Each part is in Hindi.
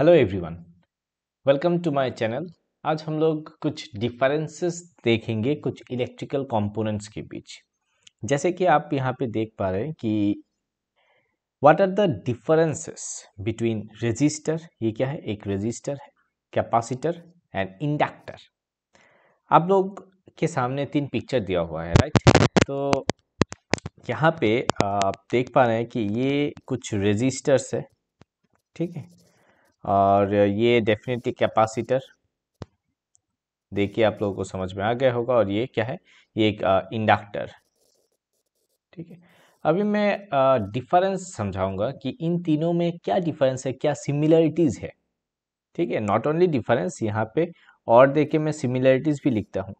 hello everyone welcome to my channel आज हम लोग कुछ डिफरेंसेस देखेंगे कुछ इलेक्ट्रिकल कंपोनेंट्स के बीच जैसे कि आप यहाँ पे देख पा रहे हैं कि what are the differences between resistor ये क्या है एक रेजिस्टर है कैपेसिटर एंड इंडक्टर आप लोग के सामने तीन पिक्चर दिया हुआ है राइट तो यहाँ पे आप देख पा रहे हैं कि ये कुछ रजिस्टर्स है ठीक है और ये डेफिनेटली कैपेसिटर देखिए आप लोगों को समझ में आ गया होगा और ये क्या है ये एक इंडक्टर ठीक है अभी मैं डिफरेंस समझाऊंगा कि इन तीनों में क्या डिफरेंस है क्या सिमिलरिटीज़ है ठीक है नॉट ओनली डिफरेंस यहाँ पे और देखे मैं सिमिलरिटीज़ भी लिखता हूँ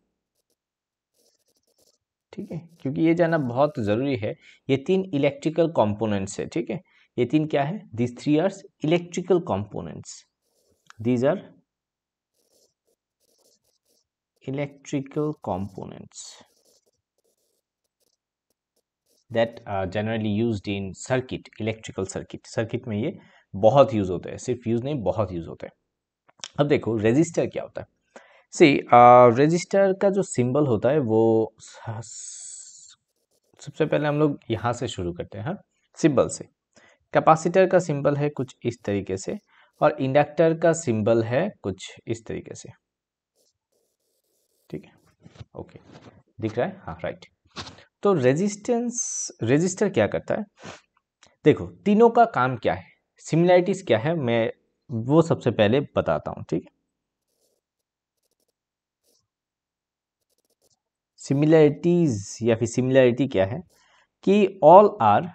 ठीक है क्योंकि ये जाना बहुत ज़रूरी है ये तीन इलेक्ट्रिकल कंपोनेंट्स है ठीक है ये तीन क्या है this three R's electrical components these are electrical components that generally use in circuit electrical circuit circuit में ये बहुत यूज होते हैं सिर्फ यूज नहीं बहुत यूज होते हैं अब देखो रेजिस्टर क्या होता है सी uh, का जो सिंबल होता है वो सबसे पहले हम लोग यहाँ से शुरू करते हैं हाँ सिंबल से कैपेसिटर का सिंबल है कुछ इस तरीके से और इंडक्टर का सिंबल है कुछ इस तरीके से ठीक है ओके दिख रहा है हाँ राइट तो रेजिस्टेंस रेजिस्टर क्या करता है देखो तीनों का काम क्या है सिमिलैरिटीज क्या है मैं वो सबसे पहले बताता हूँ ठीक है सिमिलैरिटीज या फिर सिमिलैरिटी क्या है कि all are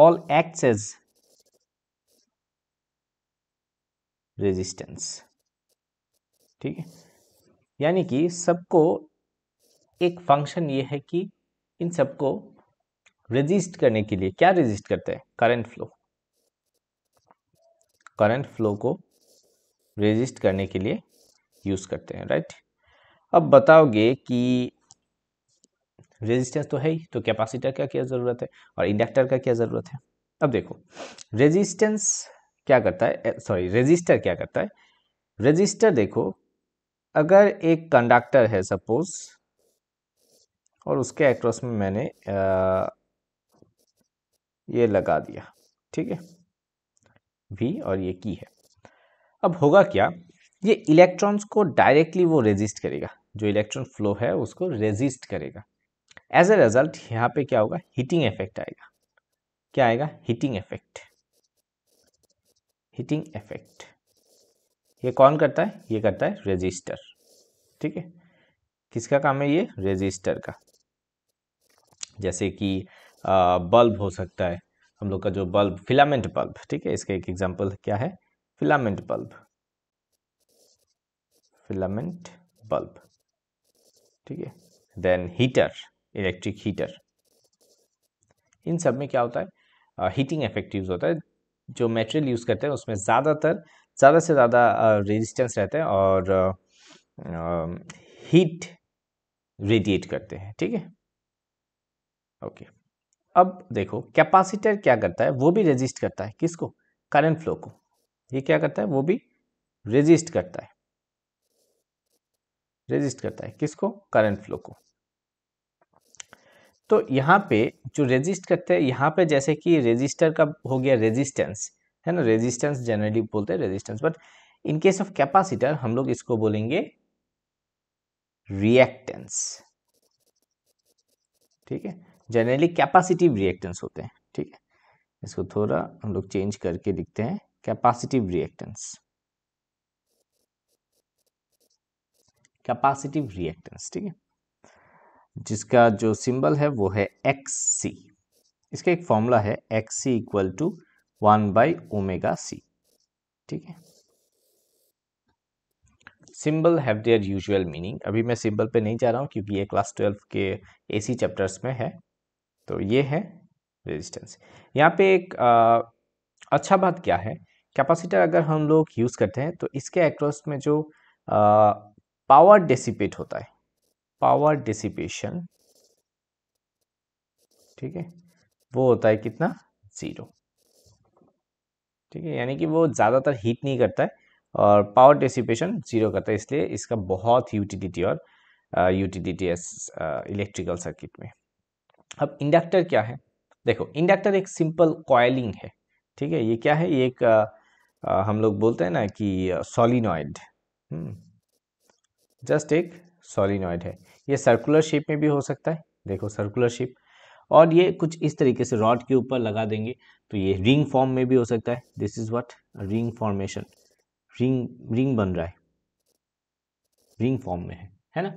all acts as resistance ठीक है यानी कि सबको एक फंक्शन ये है कि इन सबको रेजिस्ट करने के लिए क्या रेजिस्ट करते हैं करंट फ्लो करंट फ्लो को रेजिस्ट करने के लिए यूज करते हैं राइट अब बताओगे कि रेजिस्टेंस तो है ही तो कैपेसिटर का क्या ज़रूरत है और इंडक्टर का क्या ज़रूरत है अब देखो रेजिस्टेंस क्या करता है सॉरी रेजिस्टर क्या करता है रेजिस्टर देखो अगर एक कंडक्टर है सपोज और उसके एक्रॉस में मैंने आ, ये लगा दिया ठीक है वी और ये की है अब होगा क्या ये इलेक्ट्रॉन्स को डायरेक्टली वो रेजिस्ट करेगा जो इलेक्ट्रॉन फ्लो है उसको रेजिस्ट करेगा एज ए रिजल्ट यहाँ पे क्या होगा हीटिंग इफेक्ट आएगा क्या आएगा हीटिंग इफेक्ट हीटिंग इफेक्ट ये कौन करता है ये करता है रेजिस्टर ठीक है किसका काम है ये रेजिस्टर का जैसे कि बल्ब हो सकता है हम लोग का जो बल्ब फिलामेंट बल्ब ठीक है इसका एक एग्जांपल क्या है फिलामेंट बल्ब फिलामेंट बल्ब ठीक है देन हीटर इलेक्ट्रिक हीटर इन सब में क्या होता है हीटिंग इफेक्ट यूज़ होता है जो मटेरियल यूज़ करते हैं उसमें ज़्यादातर ज़्यादा से ज़्यादा रेजिस्टेंस रहते हैं और हीट रेडिएट करते हैं ठीक है ओके अब देखो कैपेसिटर क्या करता है वो भी रेजिस्ट करता है किसको करंट फ्लो को ये क्या करता है वो भी रेजिस्ट करता है रेजिस्ट करता है किसको करंट फ्लो को तो यहाँ पे जो रेजिस्ट करते हैं यहाँ पे जैसे कि रेजिस्टर का हो गया रेजिस्टेंस है ना रेजिस्टेंस जनरली बोलते हैं resistance but in case of capacitor हम लोग इसको बोलेंगे रिएक्टेंस ठीक है जनरली कैपेसिटिव रिएक्टेंस होते हैं ठीक है इसको थोड़ा हम लोग चेंज करके लिखते हैं कैपेसिटिव रिएक्टेंस कैपेसिटिव रिएक्टेंस ठीक है जिसका जो सिंबल है वो है एक्स सी इसका एक फॉर्मूला है X C equal to one by omega C ठीक है symbol have their usual meaning अभी मैं सिंबल पे नहीं जा रहा हूँ क्योंकि ये क्लास ट्वेल्व के एसी चैप्टर्स में है तो ये है रेजिस्टेंस यहाँ पे एक आ, अच्छा बात क्या है कैपेसिटर अगर हम लोग यूज़ करते हैं तो इसके एक्रॉस में जो आ, पावर डेसिपेट होता है पावर डिसिपेशन ठीक है वो होता है कितना ज़ीरो ठीक है यानी कि वो ज़्यादातर हीट नहीं करता है और पावर डिसिपेशन ज़ीरो करता है इसलिए इसका बहुत यूटिलिटी और यूटिलिटी है इलेक्ट्रिकल सर्किट में अब इंडक्टर क्या है देखो इंडक्टर एक सिंपल कॉयलिंग है ठीक है ये क्या है ये एक आ, आ, हम लोग बोलते हैं ना कि सोलिनॉइड जस्ट हम्म, एक सॉलिनॉइड है ये सर्कुलर शेप में भी हो सकता है देखो सर्कुलर शेप और ये कुछ इस तरीके से रॉड के ऊपर लगा देंगे तो ये रिंग फॉर्म में भी हो सकता है this is what ring formation ring ring बन रहा है रिंग फॉर्म में है है ना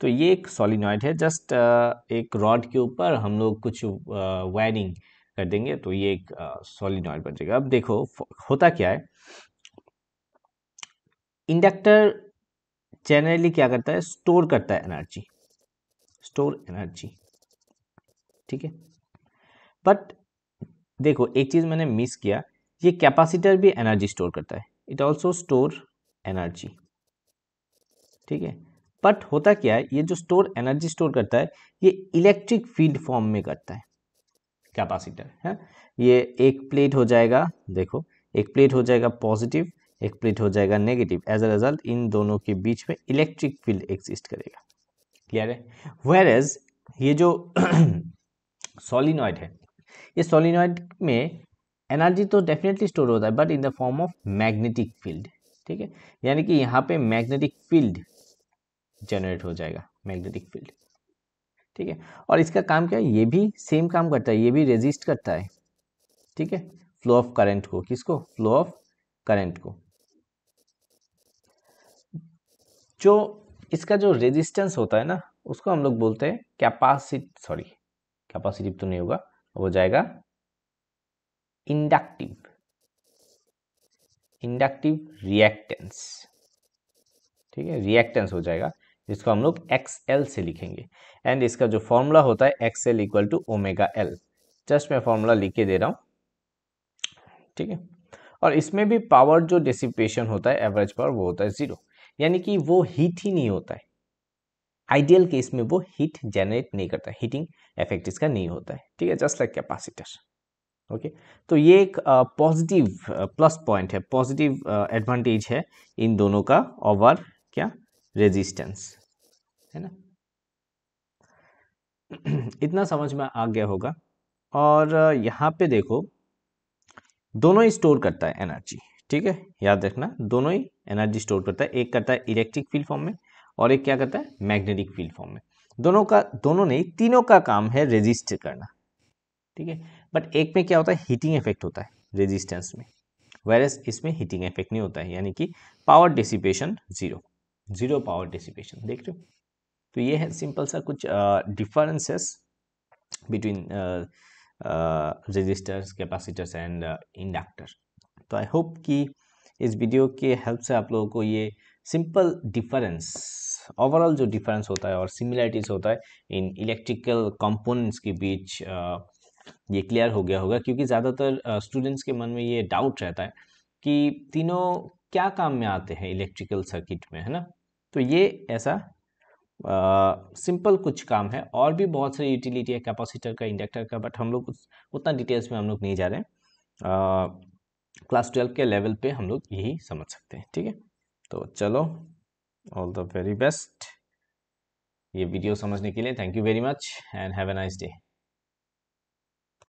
तो ये एक सॉलिनॉइड है जस्ट uh, एक रॉड के ऊपर हम लोग कुछ वायरिंग uh, कर देंगे तो ये एक सॉलिनॉइड uh, बन जाएगा अब देखो होता क्या है इंडक्टर जनरली क्या करता है स्टोर करता है एनर्जी स्टोर एनर्जी ठीक है बट देखो एक चीज़ मैंने मिस किया ये कैपेसिटर भी एनर्जी स्टोर करता है इट ऑल्सो स्टोर एनर्जी ठीक है बट होता क्या है ये जो स्टोर एनर्जी स्टोर करता है ये इलेक्ट्रिक फील्ड फॉर्म में करता है कैपेसिटर है ये एक प्लेट हो जाएगा देखो एक प्लेट हो जाएगा पॉजिटिव एक प्लेट हो जाएगा नेगेटिव एज अ रिजल्ट इन दोनों के बीच में इलेक्ट्रिक फील्ड एग्जिस्ट करेगा क्लियर है वेर एज ये जो सोलिनॉइड है ये सोलिनॉइड में एनर्जी तो डेफिनेटली स्टोर होता है but in the form of magnetic field ठीक है यानी कि यहाँ पे मैग्नेटिक फील्ड जनरेट हो जाएगा मैग्नेटिक फील्ड ठीक है और इसका काम क्या है ये भी सेम काम करता है ये भी रेजिस्ट करता है ठीक है फ्लो ऑफ करंट को किसको फ्लो ऑफ करंट को जो इसका जो रेजिस्टेंस होता है ना उसको हम लोग बोलते हैं कैपासिट सॉरी कैपासिटिव तो नहीं होगा हो जाएगा इंडक्टिव इंडक्टिव रिएक्टेंस ठीक है रिएक्टेंस हो जाएगा जिसको हम लोग एक्स एल से लिखेंगे एंड इसका जो फॉर्मूला होता है X L equal to omega L just मैं फॉर्मूला लिख के दे रहा हूँ ठीक है और इसमें भी पावर जो डिसिपेशन होता है एवरेज पावर वो होता है ज़ीरो यानी कि वो हीट ही नहीं होता है आइडियल केस में वो हीट जनरेट नहीं करता हीटिंग इफेक्ट इसका नहीं होता है ठीक है जस्ट लाइक कैपेसिटर ओके तो ये एक पॉजिटिव प्लस पॉइंट है पॉजिटिव एडवांटेज है इन दोनों का ओवर क्या रेजिस्टेंस है ना इतना समझ में आ गया होगा और यहाँ पे देखो दोनों ही स्टोर करता है एनर्जी ठीक है याद रखना दोनों ही एनर्जी स्टोर करता है एक करता है इलेक्ट्रिक फील्ड फॉर्म में और एक क्या करता है मैग्नेटिक फील्ड फॉर्म में दोनों का दोनों नहीं तीनों का काम है रेजिस्ट करना ठीक है बट एक में क्या होता है हीटिंग इफेक्ट होता है रेजिस्टेंस में वायरस इसमें हीटिंग इफेक्ट नहीं होता है यानी कि power dissipation zero zero power dissipation देख रहे हो तो ये है सिंपल सा कुछ differences between resistors capacitors and inductor तो आई होप कि इस वीडियो के हेल्प से आप लोगों को ये सिंपल डिफरेंस ओवरऑल जो डिफरेंस होता है और सिमिलरिटीज होता है इन इलेक्ट्रिकल कंपोनेंट्स के बीच ये क्लियर हो गया होगा क्योंकि ज़्यादातर स्टूडेंट्स के मन में ये डाउट रहता है कि तीनों क्या काम में आते हैं इलेक्ट्रिकल सर्किट में है ना तो ये ऐसा सिंपल सिंपल कुछ काम है और भी बहुत सारी यूटिलिटी है कैपेसिटर का इंडक्टर का बट हम लोग उतना डिटेल्स में हम लोग नहीं जा रहे हैं क्लास ट्वेल्व के लेवल पे हम लोग यही समझ सकते हैं ठीक है तो चलो ऑल द वेरी बेस्ट ये वीडियो समझने के लिए thank you very much and have a nice day